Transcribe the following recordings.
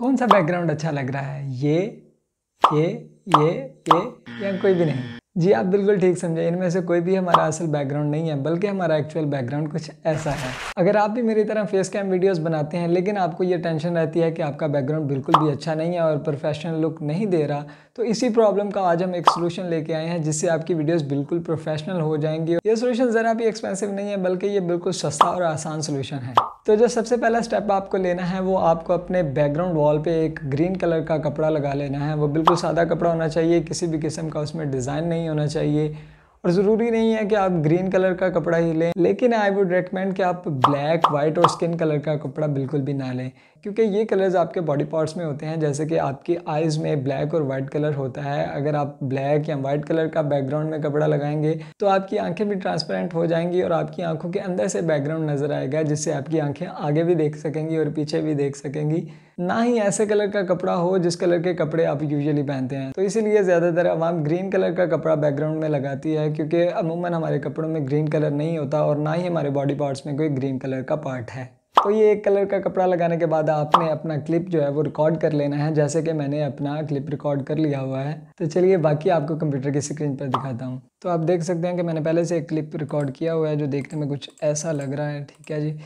कौन सा बैकग्राउंड अच्छा लग रहा है ये ये ये ये या कोई भी नहीं जी आप बिल्कुल ठीक समझे इनमें से कोई भी हमारा असल बैकग्राउंड नहीं है बल्कि हमारा एक्चुअल बैकग्राउंड कुछ ऐसा है अगर आप भी मेरी तरह फेस कैम वीडियोस बनाते हैं लेकिन आपको ये टेंशन रहती है कि आपका बैकग्राउंड बिल्कुल भी अच्छा नहीं है और प्रोफेशनल लुक नहीं दे रहा तो इसी प्रॉब्लम का आज हम एक सोल्यूशन लेके आए हैं जिससे आपकी वीडियोज बिल्कुल प्रोफेशनल हो जाएंगी ये सोल्यूशन ज़रा भी एक्सपेंसिव नहीं है बल्कि ये बिल्कुल सस्ता और आसान सोल्यूशन है तो जो सबसे पहला स्टेप आपको लेना है वो आपको अपने बैकग्राउंड वॉल पे एक ग्रीन कलर का कपड़ा लगा लेना है वो बिल्कुल सादा कपड़ा होना चाहिए किसी भी किस्म का उसमें डिज़ाइन नहीं होना चाहिए और ज़रूरी नहीं है कि आप ग्रीन कलर का कपड़ा ही लें लेकिन आई वुड रिकमेंड कि आप ब्लैक वाइट और स्किन कलर का कपड़ा बिल्कुल भी ना लें क्योंकि ये कलर्स आपके बॉडी पार्ट्स में होते हैं जैसे कि आपकी आइज़ में ब्लैक और वाइट कलर होता है अगर आप ब्लैक या वाइट कलर का बैकग्राउंड में कपड़ा लगाएंगे तो आपकी आंखें भी ट्रांसपेरेंट हो जाएंगी और आपकी आंखों के अंदर से बैकग्राउंड नज़र आएगा जिससे आपकी आंखें आगे भी देख सकेंगी और पीछे भी देख सकेंगी ना ही ऐसे कलर का कपड़ा हो जिस कलर के कपड़े आप यूजली पहनते हैं तो इसीलिए ज़्यादातर आवाम ग्रीन कलर का कपड़ा बैकग्राउंड में लगाती है क्योंकि अमूमन हमारे कपड़ों में ग्रीन कलर नहीं होता और ना ही हमारे बॉडी पार्ट्स में कोई ग्रीन कलर का पार्ट है तो ये एक कलर का कपड़ा लगाने के बाद आपने अपना क्लिप जो है वो रिकॉर्ड कर लेना है जैसे कि मैंने अपना क्लिप रिकॉर्ड कर लिया हुआ है तो चलिए बाकी आपको कंप्यूटर की स्क्रीन पर दिखाता हूँ तो आप देख सकते हैं कि मैंने पहले से एक क्लिप रिकॉर्ड किया हुआ है जो देखने में कुछ ऐसा लग रहा है ठीक है जी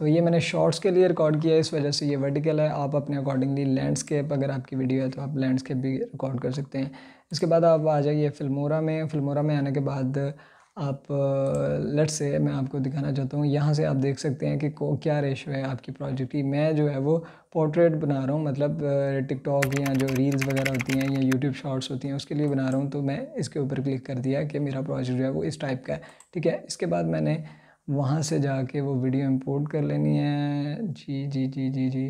तो ये मैंने शॉर्ट्स के लिए रिकॉर्ड किया है इस वजह से ये वर्टिकल है आप अपने अकॉर्डिंगली लैंडस्केप अगर आपकी वीडियो है तो आप लैंडस्केप भी रिकॉर्ड कर सकते हैं इसके बाद आप आ जाइए फिल्मोरा में फिल्मोरा में आने के बाद आप लेट्स से मैं आपको दिखाना चाहता हूँ यहाँ से आप देख सकते हैं कि क्या रेशो है आपकी प्रोजेक्ट की मैं जो है वो पोर्ट्रेट बना रहा हूँ मतलब टिकटॉक या जो रील्स वगैरह होती हैं या यूट्यूब शॉर्ट्स होती हैं उसके लिए बना रहा हूँ तो मैं इसके ऊपर क्लिक कर दिया कि मेरा प्रोजेक्ट जो है वो इस टाइप का है ठीक है इसके बाद मैंने वहाँ से जाके वो वीडियो इंपोर्ट कर लेनी है जी जी जी जी जी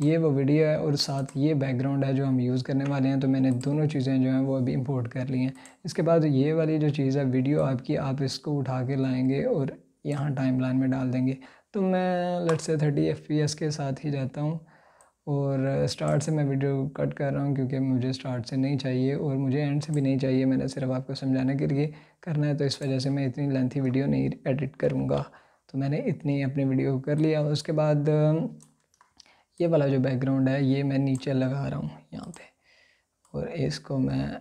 ये वो वीडियो है और साथ ये बैकग्राउंड है जो हम यूज़ करने वाले हैं तो मैंने दोनों चीज़ें जो हैं वो अभी इंपोर्ट कर ली हैं इसके बाद ये वाली जो चीज़ है वीडियो आपकी आप इसको उठा के लाएँगे और यहाँ टाइम लाइन में डाल देंगे तो मैं लट से थर्टी एफ के साथ ही जाता हूँ और स्टार्ट से मैं वीडियो कट कर रहा हूँ क्योंकि मुझे स्टार्ट से नहीं चाहिए और मुझे एंड से भी नहीं चाहिए मैंने सिर्फ आपको समझाने के लिए करना है तो इस वजह से मैं इतनी लेंथी वीडियो नहीं एडिट करूँगा तो मैंने इतनी अपनी वीडियो कर लिया उसके बाद ये वाला जो बैकग्राउंड है ये मैं नीचे लगा रहा हूँ यहाँ पर और इसको मैं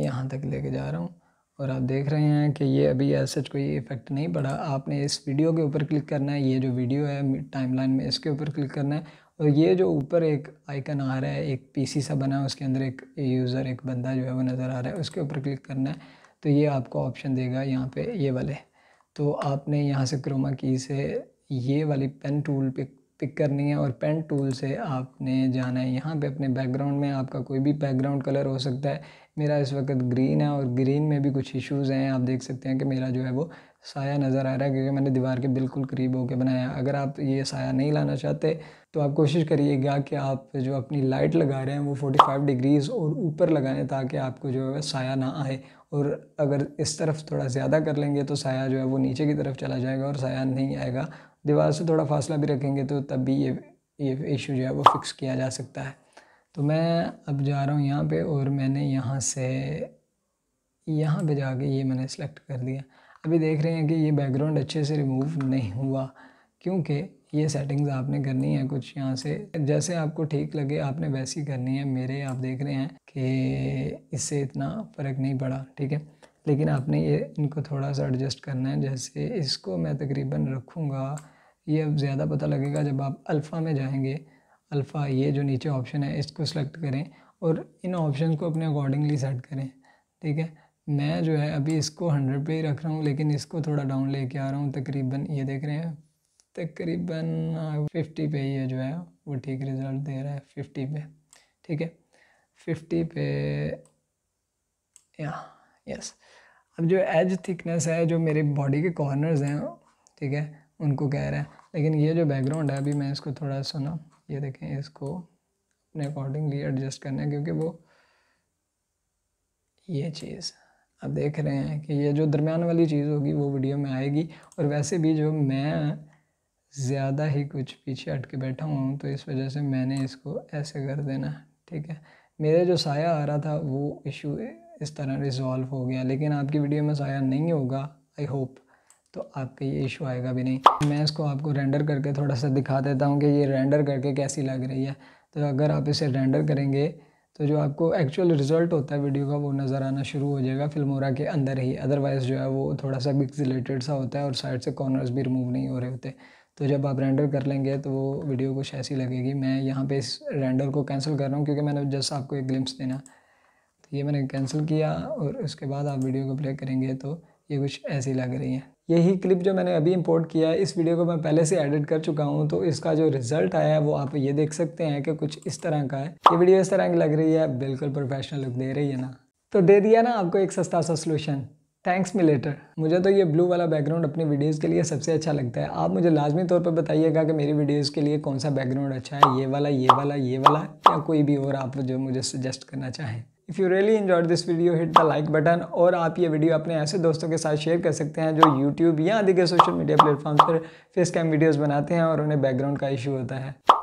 यहाँ तक लेके जा रहा हूँ और आप देख रहे हैं कि ये अभी ऐसा कोई इफ़ेक्ट नहीं पड़ा आपने इस वीडियो के ऊपर क्लिक करना है ये जो वीडियो है टाइमलाइन में इसके ऊपर क्लिक करना है और तो ये जो ऊपर एक आइकन आ रहा है एक पीसी सा बना है उसके अंदर एक यूज़र एक बंदा जो है वो नज़र आ रहा है उसके ऊपर क्लिक करना है तो ये आपको ऑप्शन देगा यहाँ पे ये वाले तो आपने यहाँ से क्रोमा की से ये वाली पेन टूल पे पिक करनी है और पेन टूल से आपने जाना है यहाँ पे अपने बैकग्राउंड में आपका कोई भी बैकग्राउंड कलर हो सकता है मेरा इस वक्त ग्रीन है और ग्रीन में भी कुछ इश्यूज़ हैं आप देख सकते हैं कि मेरा जो है वो साया नज़र आ रहा है क्योंकि मैंने दीवार के बिल्कुल करीब होकर बनाया अगर आप ये साया नहीं लाना चाहते तो आप कोशिश करिएगा कि आप जो अपनी लाइट लगा रहे हैं वो 45 डिग्रीज़ और ऊपर लगाएं ताकि आपको जो है साया ना आए और अगर इस तरफ थोड़ा ज़्यादा कर लेंगे तो साया जो है वो नीचे की तरफ चला जाएगा और साया नहीं आएगा दीवार से थोड़ा फासला भी रखेंगे तो तब भी ये ये इशू जो है वो फिक्स किया जा सकता है तो मैं अब जा रहा हूँ यहाँ पे और मैंने यहाँ से यहाँ पे जाके ये मैंने सेलेक्ट कर दिया अभी देख रहे हैं कि ये बैकग्राउंड अच्छे से रिमूव नहीं हुआ क्योंकि ये सेटिंग्स आपने करनी है कुछ यहाँ से जैसे आपको ठीक लगे आपने वैसी करनी है मेरे आप देख रहे हैं कि इससे इतना फ़र्क नहीं पड़ा ठीक है लेकिन आपने ये इनको थोड़ा सा एडजस्ट करना है जैसे इसको मैं तकरीबन रखूँगा ये अब ज़्यादा पता लगेगा जब आप अल्फ़ा में जाएंगे अल्फ़ा ये जो नीचे ऑप्शन है इसको सेलेक्ट करें और इन ऑप्शन को अपने अकॉर्डिंगली सेट करें ठीक है मैं जो है अभी इसको हंड्रेड पे ही रख रहा हूँ लेकिन इसको थोड़ा डाउन लेके आ रहा हूँ तकरीबन ये देख रहे हैं तकरीबन फिफ्टी हाँ, पे ये जो है वो ठीक रिज़ल्ट दे रहा है फिफ्टी पे ठीक है फिफ्टी पे या यस अब जो एज थिकनेस है जो मेरे बॉडी के कॉर्नर्स हैं ठीक है उनको कह रहा है लेकिन ये जो बैकग्राउंड है अभी मैं इसको थोड़ा सुना ये देखें इसको अपने अकॉर्डिंगली एडजस्ट करना है क्योंकि वो ये चीज़ अब देख रहे हैं कि ये जो दरमियान वाली चीज़ होगी वो वीडियो में आएगी और वैसे भी जो मैं ज़्यादा ही कुछ पीछे हट के बैठा हुआ हूँ तो इस वजह से मैंने इसको ऐसे कर देना है ठीक है मेरा जो साया आ रहा था वो इशू इस तरह रिजॉल्व हो गया लेकिन आपकी वीडियो में साया नहीं होगा आई होप तो आपका ये इशू आएगा भी नहीं मैं इसको आपको रेंडर करके थोड़ा सा दिखा देता हूँ कि ये रेंडर करके कैसी लग रही है तो अगर आप इसे रेंडर करेंगे तो जो आपको एक्चुअल रिज़ल्ट होता है वीडियो का वो नज़र आना शुरू हो जाएगा फिल्मोरा के अंदर ही अदरवाइज़ जो है वो थोड़ा सा रिलेटेड सा होता है और साइड से कॉर्नर्स भी रिमूव नहीं हो रहे होते तो जब आप रेंडर कर लेंगे तो वो वीडियो कुछ ऐसी लगेगी मैं यहाँ पे इस रेंडर को कैंसिल कर रहा हूँ क्योंकि मैंने जस्ट आपको एक ग्लिम्स देना तो ये मैंने कैंसिल किया और उसके बाद आप वीडियो को प्ले करेंगे तो ये कुछ ऐसी लग रही है यही क्लिप जो मैंने अभी इंपोर्ट किया है इस वीडियो को मैं पहले से एडिट कर चुका हूँ तो इसका जो रिज़ल्ट आया है वो आप ये देख सकते हैं कि कुछ इस तरह का है ये वीडियो इस तरह की लग रही है बिल्कुल प्रोफेशनल लुक दे रही है ना तो दे दिया ना आपको एक सस्ता सा सोल्यूशन थैंक्स मी लेटर मुझे तो ये ब्लू वाला बैकग्राउंड अपनी वीडियोस के लिए सबसे अच्छा लगता है आप मुझे लाजमी तौर पर बताइएगा कि मेरी वीडियोस के लिए कौन सा बैकग्राउंड अच्छा है ये वाला ये वाला ये वाला या कोई भी और आप जो मुझे सजेस्ट करना चाहें if you really enjoy this video hit the like button और आप ये वीडियो अपने ऐसे दोस्तों के साथ शेयर कर सकते हैं जो यूट्यूब या अधिक सोशल मीडिया प्लेटफॉर्म पर फेस कैम वीडियोज़ बनाते हैं और उन्हें बैकग्राउंड का इशू होता है